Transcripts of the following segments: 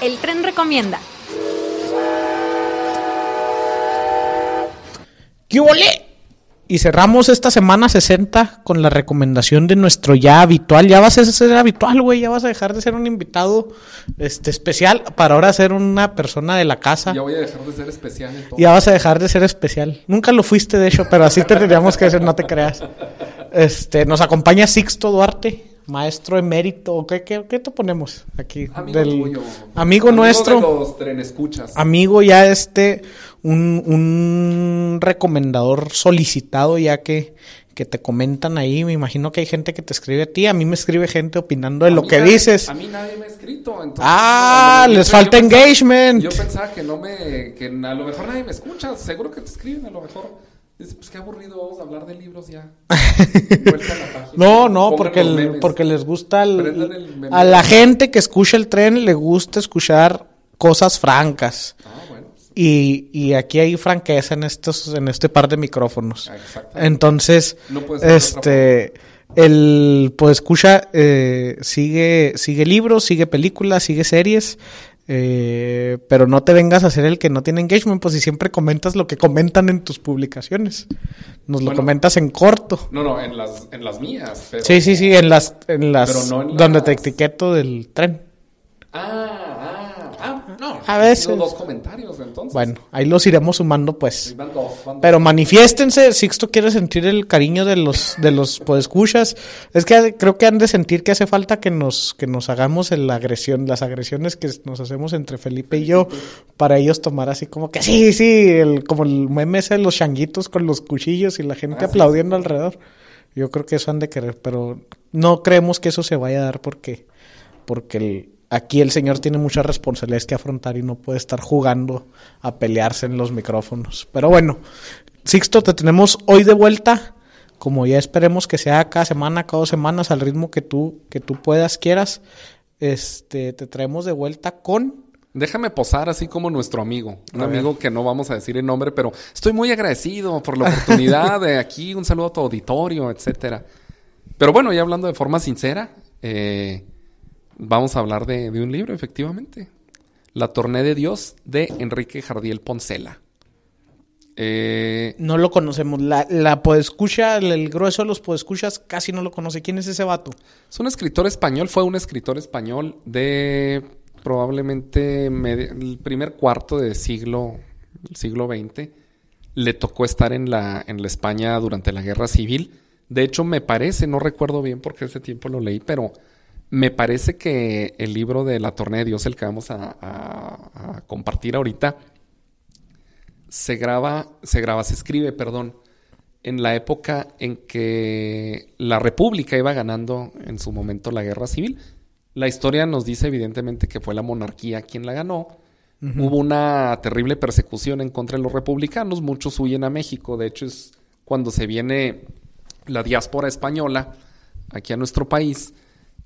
El tren recomienda. ¡Qué volé! Y cerramos esta semana 60 con la recomendación de nuestro ya habitual. Ya vas a ser habitual, güey. Ya vas a dejar de ser un invitado este, especial para ahora ser una persona de la casa. Ya voy a dejar de ser especial. Ya vas a dejar de ser especial. Nunca lo fuiste, de hecho, pero así te tendríamos que decir, no te creas. Este, nos acompaña Sixto Duarte maestro emérito, ¿qué, qué, qué te ponemos aquí? Amigo, amigo nuestro. Los Escuchas. Amigo ya este, un, un recomendador solicitado ya que, te comentan ahí. Me imagino que hay gente que te escribe a ti. A mí me escribe gente opinando de lo que dices. A mí nadie me ha escrito. ah, les falta engagement. yo pensaba que no me. que a lo mejor nadie me escucha. Seguro que te escriben, a lo mejor. Dice, pues qué aburrido, vamos a hablar de libros ya. Vuelta la no, no, porque, porque les gusta a la gente que escucha el tren le gusta escuchar cosas francas. Ah, bueno. Pues, y, y aquí hay franqueza en estos en este par de micrófonos. Ah, Entonces, este el pues escucha eh, sigue sigue libros, sigue películas, sigue series eh, pero no te vengas a ser el que no tiene engagement, pues si siempre comentas lo que comentan en tus publicaciones. Nos lo comentas en corto. No, no, en las, en las mías. Sí, sí, sí, en las, en las... donde te etiqueto del tren. Ah a veces. Bueno, ahí los iremos sumando, pues. Pero manifiéstense, Si esto quiere sentir el cariño de los, de los Es que creo que han de sentir que hace falta que nos, que nos hagamos la agresión, las agresiones que nos hacemos entre Felipe y yo, para ellos tomar así como que sí, sí, el, como el meme ese de los changuitos con los cuchillos y la gente ah, aplaudiendo alrededor. Yo creo que eso han de querer, pero no creemos que eso se vaya a dar porque, porque el aquí el señor tiene muchas responsabilidades que afrontar y no puede estar jugando a pelearse en los micrófonos. Pero bueno, Sixto, te tenemos hoy de vuelta. Como ya esperemos que sea cada semana, cada dos semanas, al ritmo que tú, que tú puedas, quieras, este, te traemos de vuelta con Déjame posar así como nuestro amigo, un amigo que no vamos a decir el nombre, pero estoy muy agradecido por la oportunidad de aquí, un saludo a tu auditorio, etcétera. Pero bueno, ya hablando de forma sincera, eh, vamos a hablar de, un libro, efectivamente. La Torné de Dios de Enrique Jardiel Poncela. Eh, no lo conocemos. La, la podescucha, el, grueso de los podescuchas casi no lo conoce. ¿Quién es ese vato? Es un escritor español, fue un escritor español de probablemente el primer cuarto del siglo, siglo XX. Le tocó estar en la, en la España durante la Guerra Civil. De hecho, me parece, no recuerdo bien porque ese tiempo lo leí, pero me parece que el libro de La Torne de Dios, el que vamos a, compartir ahorita, se graba, se graba, se escribe, perdón, en la época en que la República iba ganando en su momento la guerra civil. La historia nos dice evidentemente que fue la monarquía quien la ganó. Hubo una terrible persecución en contra de los republicanos, muchos huyen a México, de hecho es cuando se viene la diáspora española aquí a nuestro país,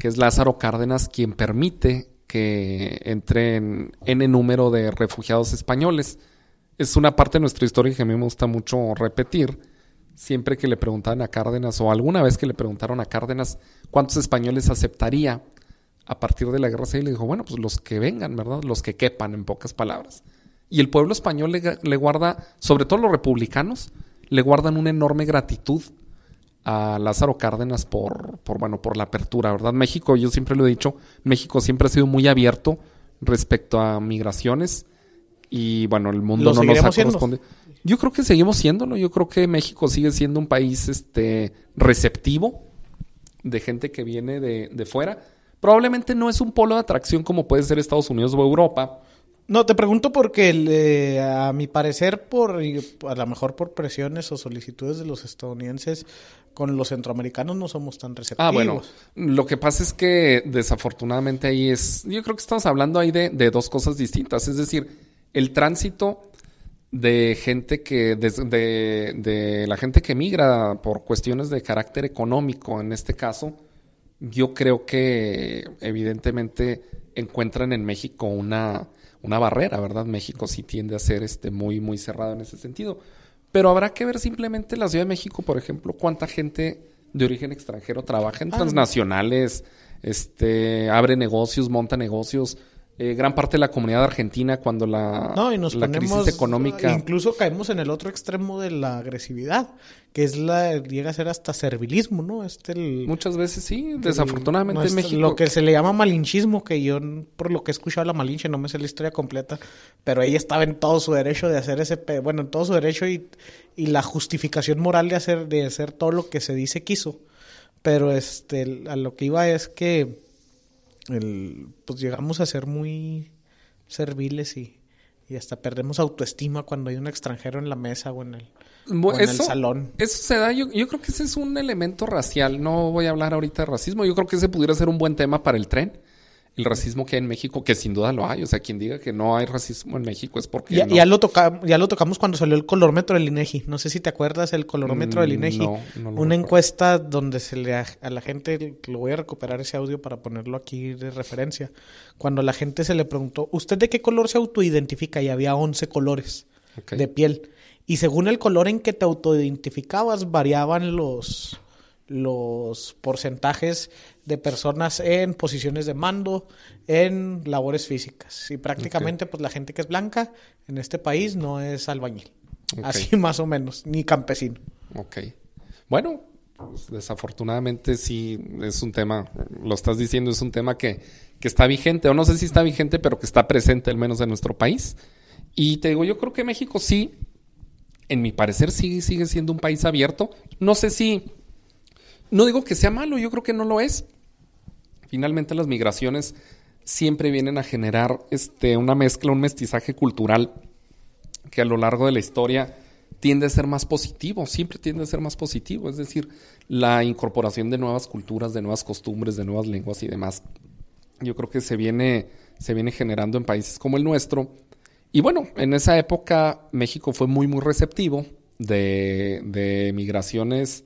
que es Lázaro Cárdenas quien permite que entren N número de refugiados españoles. Es una parte de nuestra historia que a mí me gusta mucho repetir. Siempre que le preguntaban a Cárdenas, o alguna vez que le preguntaron a Cárdenas cuántos españoles aceptaría a partir de la guerra civil, le dijo, bueno, pues los que vengan, ¿verdad? Los que quepan, en pocas palabras. Y el pueblo español le, le guarda, sobre todo los republicanos, le guardan una enorme gratitud a Lázaro Cárdenas por, por, bueno, por la apertura, ¿verdad? México, yo siempre lo he dicho, México siempre ha sido muy abierto respecto a migraciones y bueno, el mundo no nos ha correspondido. Yo creo que seguimos siéndolo, yo creo que México sigue siendo un país este, receptivo de gente que viene de, de fuera. Probablemente no es un polo de atracción como puede ser Estados Unidos o Europa, no, te pregunto porque, a mi parecer, por a lo mejor por presiones o solicitudes de los estadounidenses, con los centroamericanos no somos tan receptivos. Ah, bueno, lo que pasa es que desafortunadamente ahí es, yo creo que estamos hablando ahí de, dos cosas distintas, es decir, el tránsito de gente que, de, de, la gente que migra por cuestiones de carácter económico, en este caso, yo creo que evidentemente encuentran en México una una barrera, ¿verdad? México sí tiende a ser este, muy, muy cerrado en ese sentido. Pero habrá que ver simplemente la Ciudad de México, por ejemplo, cuánta gente de origen extranjero trabaja en ah, transnacionales, este, abre negocios, monta negocios. Eh, gran parte de la comunidad argentina cuando la, no, nos crisis económica. Incluso caemos en el otro extremo de la agresividad, que es la llega a ser hasta servilismo, ¿no? Este Muchas veces sí, desafortunadamente México. Lo que se le llama malinchismo, que yo por lo que he escuchado a la malinche no me sé la historia completa, pero ella estaba en todo su derecho de hacer ese, bueno, en todo su derecho y, la justificación moral de hacer, de todo lo que se dice quiso. Pero este, a lo que iba es que el, pues llegamos a ser muy serviles y, hasta perdemos autoestima cuando hay un extranjero en la mesa o en el, salón. Eso se da, yo, yo, creo que ese es un elemento racial. No voy a hablar ahorita de racismo. Yo creo que ese pudiera ser un buen tema para el tren el racismo que hay en México, que sin duda lo hay. O sea, quien diga que no hay racismo en México es porque. Ya, ya lo, tocamos cuando salió el colormetro del INEGI. No sé si te acuerdas el colorómetro del mm, INEGI. Una encuesta donde se le a, la gente, lo voy a recuperar ese audio para ponerlo aquí de referencia. Cuando la gente se le preguntó, ¿usted de qué color se autoidentifica? Y había 11 colores de piel. Y según el color en que te autoidentificabas, variaban los, los porcentajes de personas en posiciones de mando, en labores físicas. Y prácticamente, pues la gente que es blanca en este país no es albañil. Así más o menos, ni campesino. Ok. Bueno, pues, desafortunadamente sí es un tema, lo estás diciendo, es un tema que, está vigente, o no sé si está vigente, pero que está presente al menos en nuestro país. Y te digo, yo creo que México sí, en mi parecer sigue siendo un país abierto. No sé si no digo que sea malo, yo creo que no lo es. Finalmente las migraciones siempre vienen a generar este, una mezcla, un mestizaje cultural que a lo largo de la historia tiende a ser más positivo, siempre tiende a ser más positivo, es decir, la incorporación de nuevas culturas, de nuevas costumbres, de nuevas lenguas y demás. Yo creo que se viene, se viene generando en países como el nuestro. Y bueno, en esa época México fue muy, muy receptivo de, de migraciones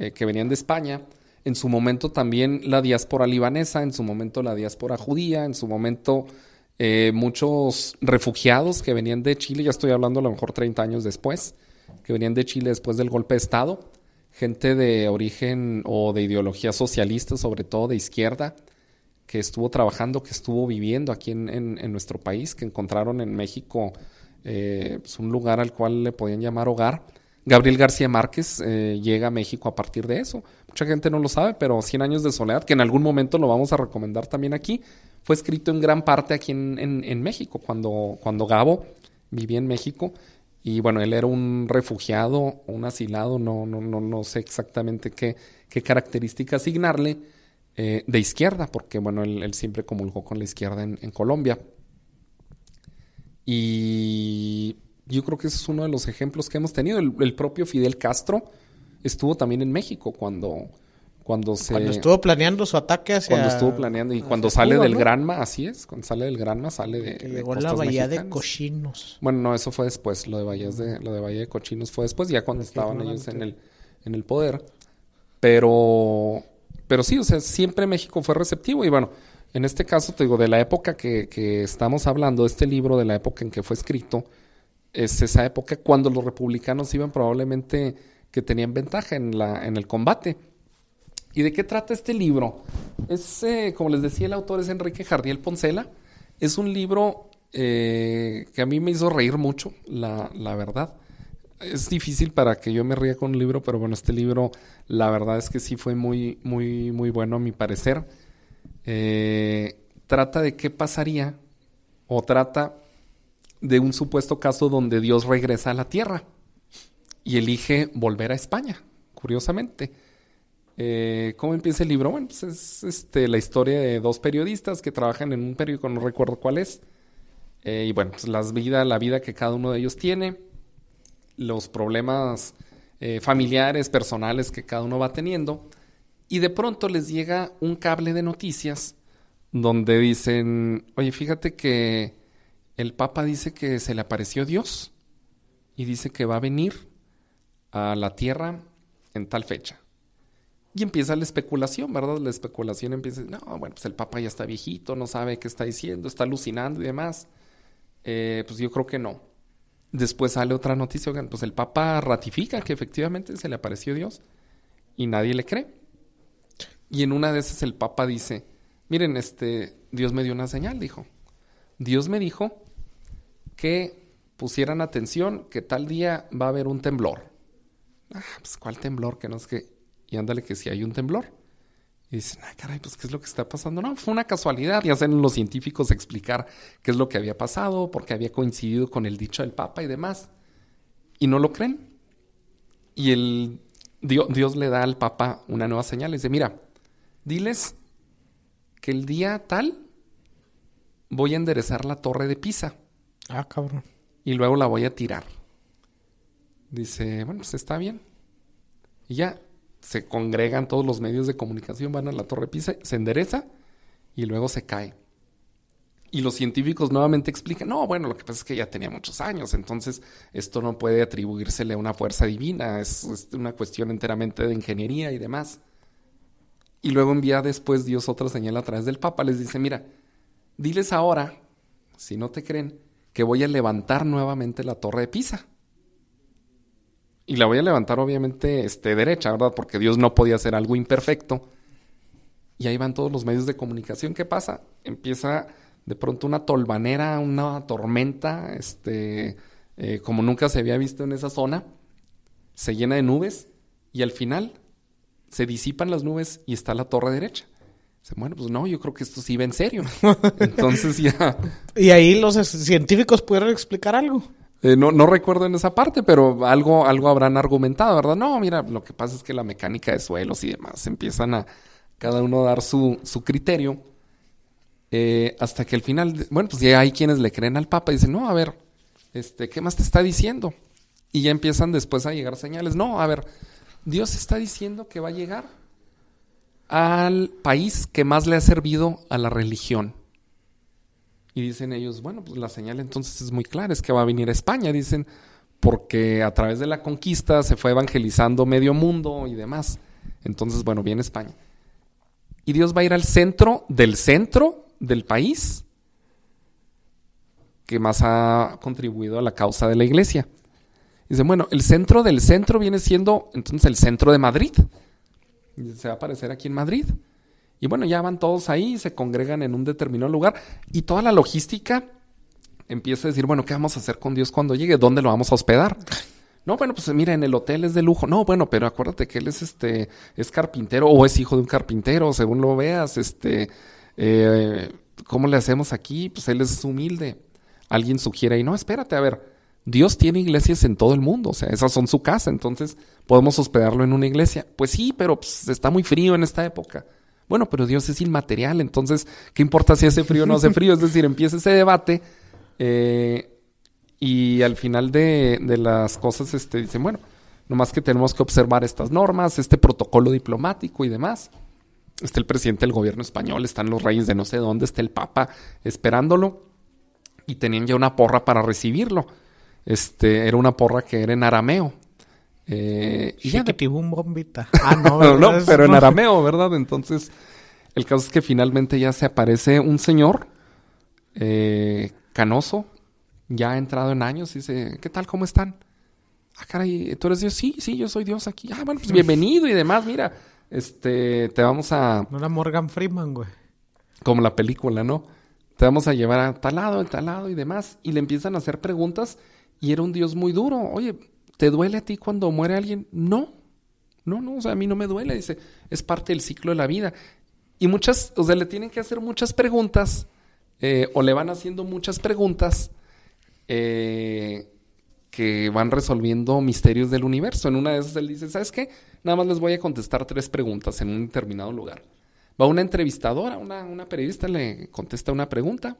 eh, que venían de España, en su momento también la diáspora libanesa, en su momento la diáspora judía, en su momento eh, muchos refugiados que venían de Chile, ya estoy hablando a lo mejor 30 años después, que venían de Chile después del golpe de Estado, gente de origen o de ideología socialista, sobre todo de izquierda, que estuvo trabajando, que estuvo viviendo aquí en, nuestro país, que encontraron en México eh, pues, un lugar al cual le podían llamar hogar Gabriel García Márquez eh, llega a México a partir de eso. Mucha gente no lo sabe, pero Cien años de soledad, que en algún momento lo vamos a recomendar también aquí, fue escrito en gran parte aquí en, México, cuando, cuando Gabo vivía en México. Y bueno, él era un refugiado, un asilado, no, no, no, sé exactamente qué, qué característica asignarle eh, de izquierda, porque bueno, él, siempre comulgó con la izquierda en, en Colombia. Y yo creo que ese es uno de los ejemplos que hemos tenido. El, propio Fidel Castro estuvo también en México cuando, cuando se... Cuando estuvo planeando su ataque hacia... Cuando estuvo planeando y cuando sale del Granma, así es, cuando sale del Granma sale de... llegó la bahía de cochinos. Bueno, no, eso fue después, lo de, de, lo de Bahía de Cochinos fue después, ya cuando pues estaban ellos en el, en el poder. Pero, pero sí, o sea, siempre México fue receptivo y bueno, en este caso te digo, de la época que, que estamos hablando, este libro de la época en que fue escrito, es esa época cuando los republicanos iban probablemente que tenían ventaja en, la, en el combate. ¿Y de qué trata este libro? Es, eh, como les decía, el autor es Enrique Jardiel Poncela. Es un libro eh, que a mí me hizo reír mucho, la, verdad. Es difícil para que yo me ría con un libro, pero bueno, este libro, la verdad es que sí fue muy, muy, muy bueno a mi parecer. Eh, trata de qué pasaría, o trata de un supuesto caso donde Dios regresa a la tierra y elige volver a España, curiosamente. Eh, ¿Cómo empieza el libro? Bueno, pues es este, la historia de dos periodistas que trabajan en un periódico, no recuerdo cuál es. Eh, y bueno, pues las vida, la vida que cada uno de ellos tiene, los problemas eh, familiares, personales que cada uno va teniendo. Y de pronto les llega un cable de noticias donde dicen, oye, fíjate que el Papa dice que se le apareció Dios y dice que va a venir a la tierra en tal fecha. Y empieza la especulación, ¿verdad? La especulación empieza, no, bueno, pues el Papa ya está viejito, no sabe qué está diciendo, está alucinando y demás. Eh, pues yo creo que no. Después sale otra noticia, pues el Papa ratifica que efectivamente se le apareció Dios y nadie le cree. Y en una de esas el Papa dice, miren, este, Dios me dio una señal, dijo. Dios me dijo que pusieran atención que tal día va a haber un temblor. Ah, pues cuál temblor, que no es que... Y ándale que si hay un temblor. Y dicen, ah, caray, pues qué es lo que está pasando. No, fue una casualidad. Y hacen los científicos explicar qué es lo que había pasado, porque había coincidido con el dicho del Papa y demás. Y no lo creen. Y el Dios, le da al Papa una nueva señal. Le dice, mira, diles que el día tal voy a enderezar la torre de Pisa. Ah, cabrón. Y luego la voy a tirar. Dice, bueno, pues está bien. Y ya se congregan todos los medios de comunicación, van a la Torre Pisa, se endereza y luego se cae. Y los científicos nuevamente explican, no, bueno, lo que pasa es que ya tenía muchos años, entonces esto no puede atribuírsele a una fuerza divina, es, es una cuestión enteramente de ingeniería y demás. Y luego envía después Dios otra señal a través del Papa, les dice, mira, diles ahora, si no te creen, que voy a levantar nuevamente la torre de Pisa. Y la voy a levantar obviamente este, derecha, ¿verdad? Porque Dios no podía hacer algo imperfecto. Y ahí van todos los medios de comunicación. ¿Qué pasa? Empieza de pronto una tolvanera, una tormenta, este, eh, como nunca se había visto en esa zona. Se llena de nubes y al final se disipan las nubes y está la torre derecha. Bueno, pues no, yo creo que esto sí va en serio. Entonces ya. ¿Y ahí los científicos pudieron explicar algo? Eh, no, no recuerdo en esa parte, pero algo, algo habrán argumentado, ¿verdad? No, mira, lo que pasa es que la mecánica de suelos y demás empiezan a cada uno dar su, criterio. Eh, hasta que al final, bueno, pues ya hay quienes le creen al Papa y dicen, no, a ver, este, ¿qué más te está diciendo? Y ya empiezan después a llegar señales. No, a ver, Dios está diciendo que va a llegar al país que más le ha servido a la religión. Y dicen ellos, bueno, pues la señal entonces es muy clara, es que va a venir a España, dicen, porque a través de la conquista se fue evangelizando medio mundo y demás. Entonces, bueno, viene España. Y Dios va a ir al centro del centro del país que más ha contribuido a la causa de la iglesia. Dicen, bueno, el centro del centro viene siendo entonces el centro de Madrid se va a aparecer aquí en Madrid. Y bueno, ya van todos ahí, se congregan en un determinado lugar y toda la logística empieza a decir, bueno, ¿qué vamos a hacer con Dios cuando llegue? ¿Dónde lo vamos a hospedar? No, bueno, pues mira, en el hotel es de lujo. No, bueno, pero acuérdate que él es este, es carpintero o es hijo de un carpintero, según lo veas, este, eh, ¿cómo le hacemos aquí? Pues él es humilde. Alguien sugiere y no, espérate, a ver, Dios tiene iglesias en todo el mundo, o sea, esas son su casa, entonces, podemos hospedarlo en una iglesia. Pues sí, pero pues, está muy frío en esta época. Bueno, pero Dios es inmaterial, entonces, ¿qué importa si hace frío o no hace frío? Es decir, empieza ese debate eh, y al final de, las cosas este, dicen, bueno, nomás que tenemos que observar estas normas, este protocolo diplomático y demás. Está el presidente del gobierno español, están los reyes de no sé dónde, está el papa esperándolo y tenían ya una porra para recibirlo. Este, era una porra que era en arameo, eh, y ya un bombita. Ah, no, pero en arameo, ¿verdad? Entonces, el caso es que finalmente ya se aparece un señor eh, canoso, ya ha entrado en años, y dice, ¿qué tal? ¿Cómo están? Ah, caray, ¿tú eres Dios? Sí, sí, yo soy Dios aquí. Ah, bueno, pues bienvenido y demás, mira. Este, te vamos a... No era Morgan Freeman, güey. Como la película, ¿no? Te vamos a llevar a tal lado, a tal lado y demás. Y le empiezan a hacer preguntas y era un Dios muy duro. Oye, ¿Te duele a ti cuando muere alguien? No, no, no, o sea, a mí no me duele, dice, es parte del ciclo de la vida. Y muchas, o sea, le tienen que hacer muchas preguntas, eh, o le van haciendo muchas preguntas eh, que van resolviendo misterios del universo. En una de esas él dice, ¿sabes qué? Nada más les voy a contestar tres preguntas en un determinado lugar. Va una entrevistadora, una, una periodista, le contesta una pregunta.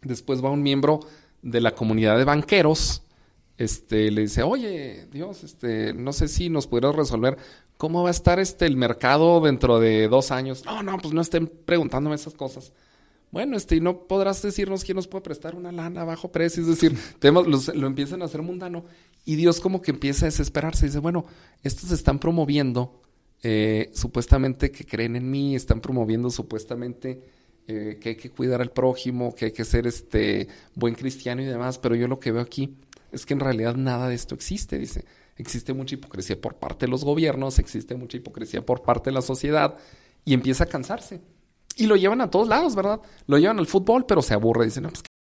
Después va un miembro de la comunidad de banqueros este, le dice, oye, Dios, este, no sé si nos pudieras resolver cómo va a estar este, el mercado dentro de dos años. No, no, pues no estén preguntándome esas cosas. Bueno, este, no podrás decirnos quién nos puede prestar una lana a bajo precio, es decir, lo empiezan a hacer mundano y Dios como que empieza a desesperarse, dice, bueno, estos están promoviendo eh, supuestamente que creen en mí, están promoviendo supuestamente eh, que hay que cuidar al prójimo, que hay que ser este buen cristiano y demás, pero yo lo que veo aquí es que en realidad nada de esto existe, dice. Existe mucha hipocresía por parte de los gobiernos, existe mucha hipocresía por parte de la sociedad y empieza a cansarse. Y lo llevan a todos lados, ¿verdad? Lo llevan al fútbol, pero se aburre. Dicen, no, pues,